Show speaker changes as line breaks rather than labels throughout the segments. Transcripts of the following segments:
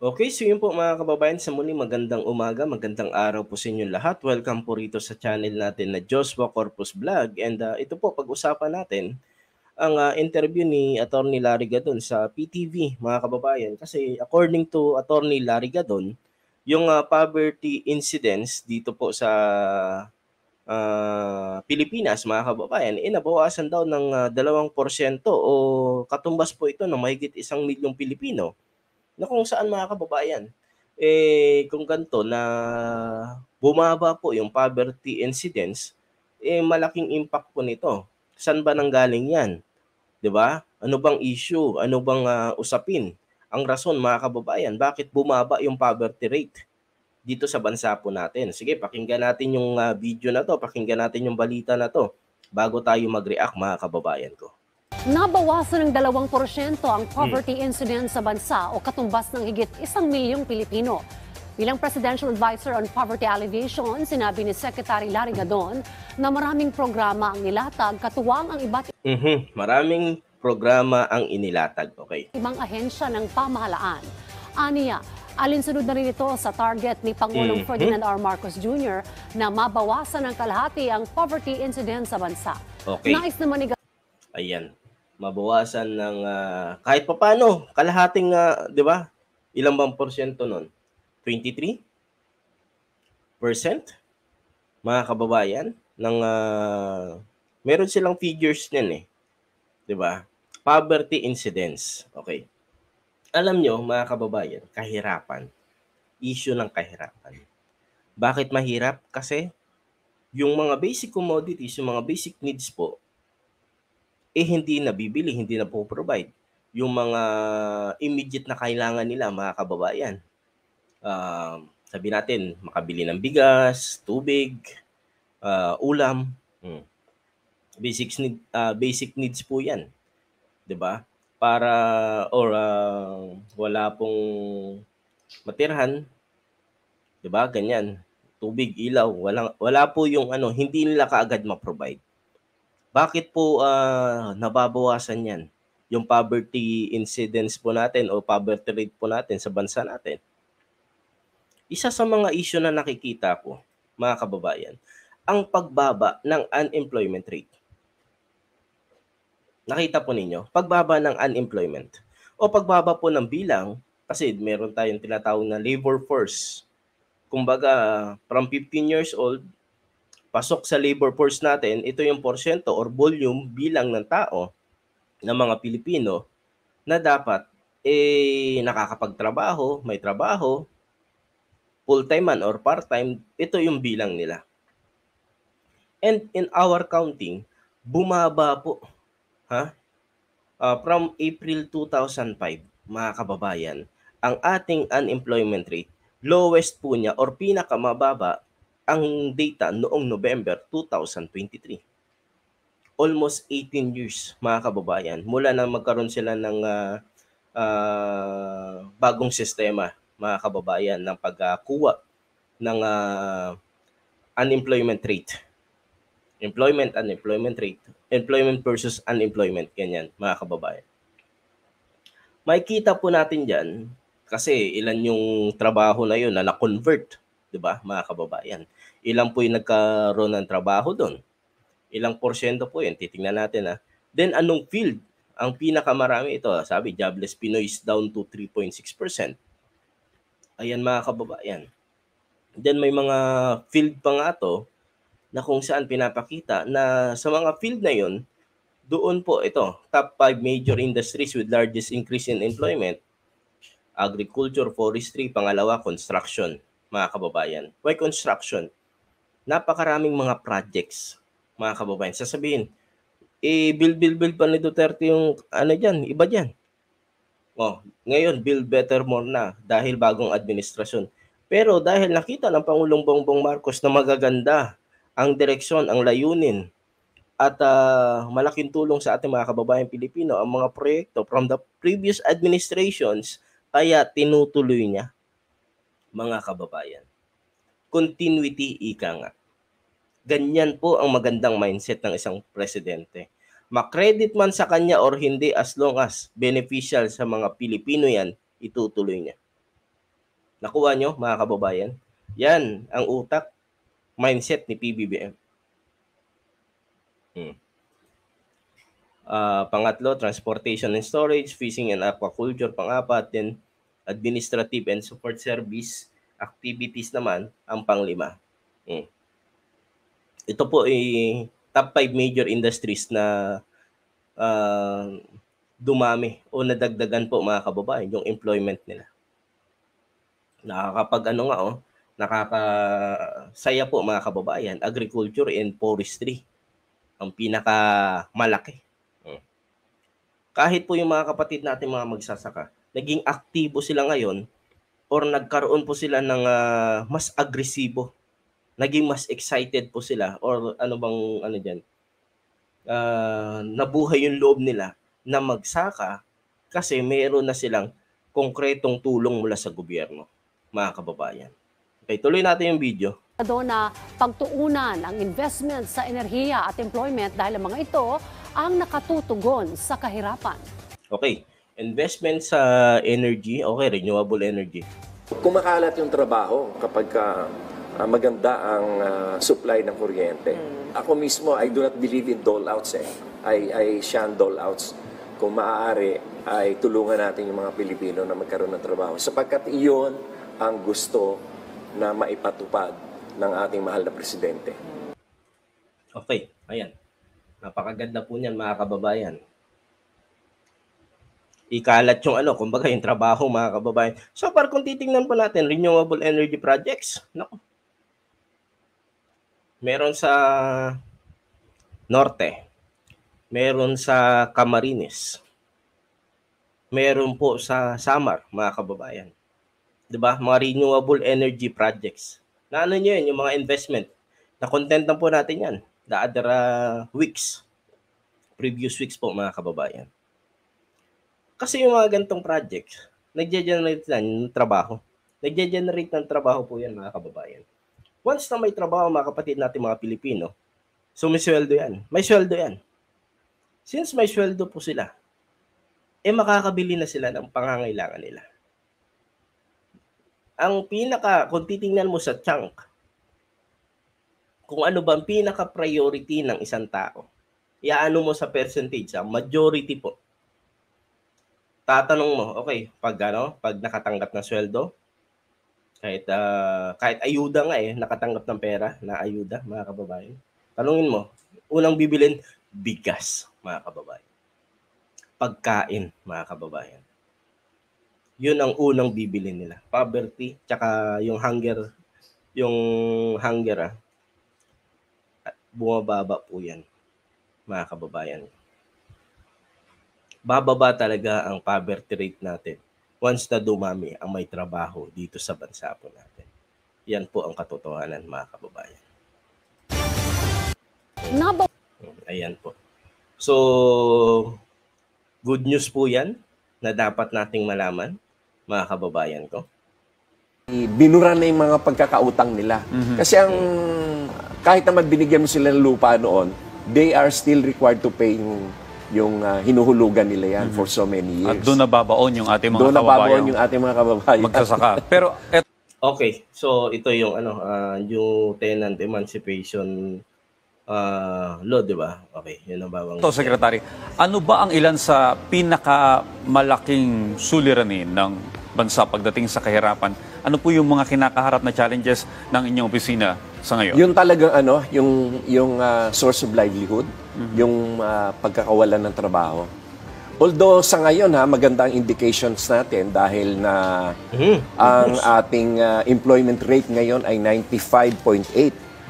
Okay, so yun po mga kababayan, sa muli magandang umaga, magandang araw po sa inyong lahat. Welcome po rito sa channel natin na Joshua Corpus Vlog. And uh, ito po, pag-usapan natin ang uh, interview ni Attorney Larry Gadon sa PTV, mga kababayan. Kasi according to Attorney Larry Gadon, yung uh, poverty incidence dito po sa uh, Pilipinas, mga kababayan, eh, nabawasan daw ng uh, 2% o katumbas po ito ng mahigit isang milyong Pilipino na kung saan mga kababayan, eh, kung ganito na bumaba po yung poverty incidence, eh, malaking impact po nito. San ba nanggaling yan? 'Di ba? Ano bang issue? Ano bang uh, usapin? Ang rason mga kababayan, bakit bumaba yung poverty rate dito sa bansa po natin? Sige, pakinggan natin yung uh, video na to, pakinggan natin yung balita na to bago tayo mag-react mga kababayan ko.
Nabawasan ng 2% ang hmm. poverty mm. incidence sa bansa o katumbas ng higit isang milyong Pilipino. Bilang Presidential Advisor on Poverty Alleviation, sinabi ni Secretary Larry Gadon na maraming programa ang nilatag, katuwang
ang iba't... Mm-hmm. Maraming programa ang inilatag, okay. Ibang ahensya ng pamahalaan. Aniya, alinsunod na rin ito sa target ni Pangulong mm-hmm. Ferdinand R.
Marcos Jr. na mabawasan ng kalahati ang poverty incidence sa bansa. Okay. Nais naman ni...
Ayan, mabawasan ng uh, kahit papaano, kalahating, uh, di ba? Ilang bang porsyento nun? 23%? Percent? Mga kababayan, ng, uh, meron silang figures niyan eh. Di ba? Poverty incidence. Okay. Alam nyo, mga kababayan, kahirapan. Issue ng kahirapan. Bakit mahirap? Kasi yung mga basic commodities, yung mga basic needs po, eh hindi na bibili, hindi na po provide yung mga immediate na kailangan nila mga kababayan. Uh, sabi natin, makabili ng bigas, tubig, uh, ulam. Hmm. Basic, need, uh, basic needs po yan. 'di ba? Para or uh, wala pong matirhan, 'di ba? Ganyan. Tubig, ilaw, walang wala po yung ano, hindi nila kaagad ma-provide. Bakit po uh, nababawasan yan? Yung poverty incidence po natin o poverty rate po natin sa bansa natin. Isa sa mga issue na nakikita ko, mga kababayan, ang pagbaba ng unemployment rate. Nakita po ninyo, pagbaba ng unemployment o pagbaba po ng bilang kasi meron tayong tinatawag na labor force. Kumbaga, from 15 years old pasok sa labor force natin, ito yung porsyento or volume bilang ng tao ng mga Pilipino na dapat eh nakakapagtrabaho, may trabaho, full-time man or part-time, ito yung bilang nila. And in our counting, bumaba po. Ha? Uh, from April 2005, mga kababayan, ang ating unemployment rate, lowest po niya or pinakamababa ang data noong November 2023. Almost 18 years, mga kababayan, mula na magkaroon sila ng uh, uh, bagong sistema, mga kababayan, ng pagkuha ng uh, unemployment rate. Employment, unemployment rate. Employment versus unemployment, ganyan, mga kababayan. Makikita po natin dyan, kasi ilan yung trabaho na yun na na-convert 'di ba, mga kababayan? Ilan po 'yung nagkaroon ng trabaho doon? Ilang porsyento po 'yun? Titingnan natin ha. Then anong field ang pinakamarami ito? Sabi, jobless Pinoy is down to 3.6%. Ayan mga kababayan. Then may mga field pa nga to na kung saan pinapakita na sa mga field na 'yon, doon po ito, top 5 major industries with largest increase in employment, agriculture, forestry, pangalawa, construction mga kababayan. Why construction? Napakaraming mga projects, mga kababayan. Sasabihin, eh, build, build, build pa ni Duterte yung ano dyan, iba dyan. Oh, ngayon, build better more na dahil bagong administrasyon. Pero dahil nakita ng Pangulong Bongbong Marcos na magaganda ang direksyon, ang layunin, at uh, malaking tulong sa ating mga kababayan Pilipino ang mga proyekto from the previous administrations kaya tinutuloy niya mga kababayan. Continuity ika nga. Ganyan po ang magandang mindset ng isang presidente. Makredit man sa kanya or hindi as long as beneficial sa mga Pilipino yan, itutuloy niya. Nakuha nyo mga kababayan? Yan ang utak, mindset ni PBBM. Hmm. Uh, pangatlo, transportation and storage, fishing and aquaculture, pangapat, then administrative and support service activities naman ang panglima. Hmm. Ito po ay top 5 major industries na uh, dumami o nadagdagan po mga kababayan yung employment nila. Nakakapag ano nga oh, nakakasaya po mga kababayan, agriculture and forestry ang pinakamalaki. Hmm. Kahit po yung mga kapatid natin mga magsasaka, naging aktibo sila ngayon or nagkaroon po sila ng uh, mas agresibo. Naging mas excited po sila or ano bang ano diyan. Uh, ah, nabuhay yung loob nila na magsaka kasi mayroon na silang konkretong tulong mula sa gobyerno, mga kababayan. Okay, tuloy natin yung video. na pagtuunan ang investment sa enerhiya at employment dahil ang mga ito ang nakatutugon sa kahirapan. Okay, Investment sa energy, okay, renewable energy.
Kumakalat yung trabaho kapag uh, maganda ang uh, supply ng kuryente. Mm. Ako mismo, I do not believe in dole-outs eh. I, I shun dole-outs. Kung maaari, ay tulungan natin yung mga Pilipino na magkaroon ng trabaho. Sapagkat iyon ang gusto na maipatupad ng ating mahal na presidente.
Okay, ayan. Napakaganda po niyan mga kababayan ikalat yung ano, kumbaga yung trabaho mga kababayan. So far kung titingnan pa natin, renewable energy projects, no? Meron sa Norte, meron sa Camarines, meron po sa Samar, mga kababayan. 'Di ba? Mga renewable energy projects. Na ano niyo 'yun, yung mga investment. Na content na po natin 'yan the other uh, weeks. Previous weeks po mga kababayan. Kasi yung mga gantong project, nagje-generate ng trabaho. Nagje-generate ng trabaho po yan mga kababayan. Once na may trabaho mga kapatid natin mga Pilipino, sumisweldo so yan. May sweldo yan. Since may sweldo po sila, eh makakabili na sila ng pangangailangan nila. Ang pinaka, kung titingnan mo sa chunk, kung ano ba ang pinaka-priority ng isang tao, iaano mo sa percentage, sa majority po, tatanong mo, okay, pag ano, pag nakatanggap ng sweldo, kahit uh, kahit ayuda nga eh, nakatanggap ng pera na ayuda, mga kababayan. Tanungin mo, unang bibilin bigas, mga kababayan. Pagkain, mga kababayan. 'Yun ang unang bibilin nila. Poverty tsaka yung hunger, yung hunger ah. Bumababa po 'yan, mga kababayan bababa talaga ang poverty rate natin once na dumami ang may trabaho dito sa bansa po natin. Yan po ang katotohanan mga kababayan. Ayan po. So, good news po yan na dapat nating malaman, mga kababayan ko.
Binura na yung mga pagkakautang nila. Mm-hmm. Kasi ang kahit naman binigyan mo sila ng lupa noon, they are still required to pay yung yung uh, hinuhulugan nila yan mm-hmm. for mhm. so many years. At doon
nababaon yung ating mga doon kababayan. Doon nababaon yung ating
mga kababayan. Magsasaka.
Pero et- Okay, so ito yung ano, uh, yung tenant emancipation uh, law, di ba? Okay, yun ang bawang... Ito, Secretary, ano ba ang ilan sa pinakamalaking suliranin ng
bansa pagdating sa kahirapan? Ano po yung mga kinakaharap na challenges ng inyong opisina sa ngayon. Yung talaga ano, yung yung uh, source of livelihood, mm-hmm. yung uh, pagkakawalan ng trabaho. Although sa ngayon ha, maganda ang indications natin dahil na
mm-hmm. ang
ating uh, employment rate ngayon ay 95.8.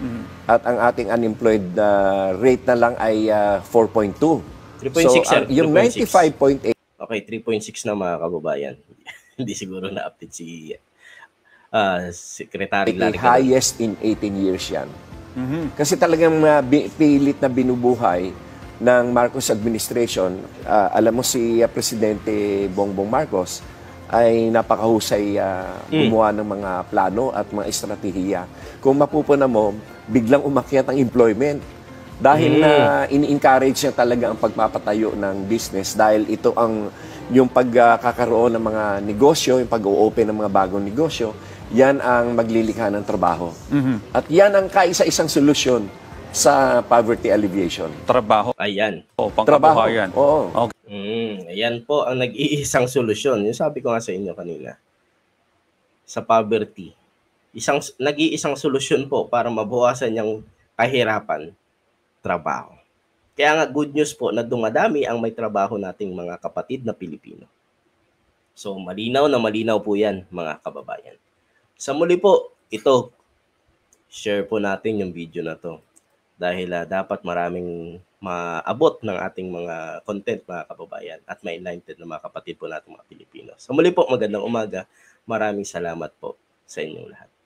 Mm-hmm. At ang ating unemployed uh, rate na lang ay uh, 4.2.
3.6 so, uh, yung 95.8. Okay, 3.6 na mga kababayan. Hindi siguro na-update si uh, ah, Secretary Larry Calaro. highest in 18
years yan. Mm-hmm. Kasi talagang mga pilit na binubuhay ng Marcos administration. Uh, alam mo si uh, Presidente Bongbong Marcos ay napakahusay uh, mm. ng mga plano at mga estratehiya. Kung mapupuna mo, biglang umakyat ang employment. Dahil mm. na ini-encourage niya talaga ang pagpapatayo ng business dahil ito ang yung pagkakaroon ng mga negosyo, yung pag-open ng mga bagong negosyo, yan ang maglilikha ng trabaho. Mm-hmm. At yan ang kaisa-isang solusyon sa poverty alleviation.
Trabaho. Ayan. O, oh, pangkabuhayan. Trabaho. Oo. Okay. Mm, ayan po ang nag-iisang solusyon. Yung sabi ko nga sa inyo kanina. Sa poverty. Isang, nag-iisang solusyon po para mabawasan yung kahirapan. Trabaho. Kaya nga good news po na dumadami ang may trabaho nating mga kapatid na Pilipino. So malinaw na malinaw po yan mga kababayan. Sa muli po, ito, share po natin yung video na to. Dahil uh, dapat maraming maabot ng ating mga content mga kababayan at ma-enlighten ng mga kapatid po natin mga Pilipino. Sa muli po, magandang umaga. Maraming salamat po sa inyong lahat.